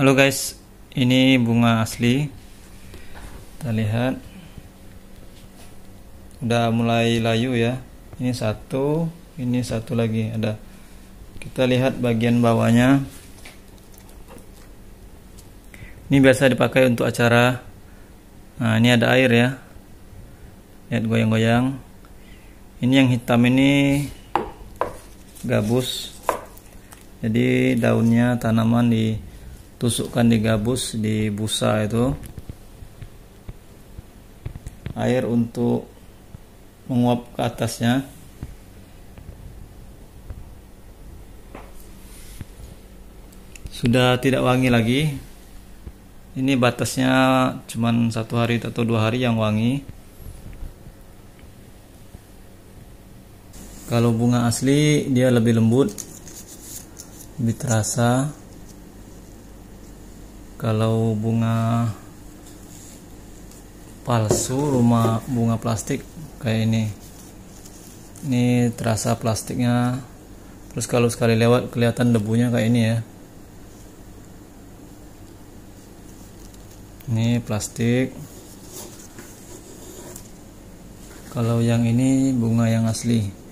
Halo guys, ini bunga asli. Kita lihat. Udah mulai layu ya. Ini satu, ini satu lagi ada. Kita lihat bagian bawahnya. Ini biasa dipakai untuk acara. Nah, ini ada air ya. Lihat goyang-goyang. Ini yang hitam ini gabus. Jadi daunnya tanaman di tusukkan di gabus di busa itu air untuk menguap ke atasnya sudah tidak wangi lagi ini batasnya cuman satu hari atau dua hari yang wangi kalau bunga asli dia lebih lembut lebih terasa kalau bunga palsu rumah bunga plastik kayak ini ini terasa plastiknya terus kalau sekali lewat kelihatan debunya kayak ini ya ini plastik kalau yang ini bunga yang asli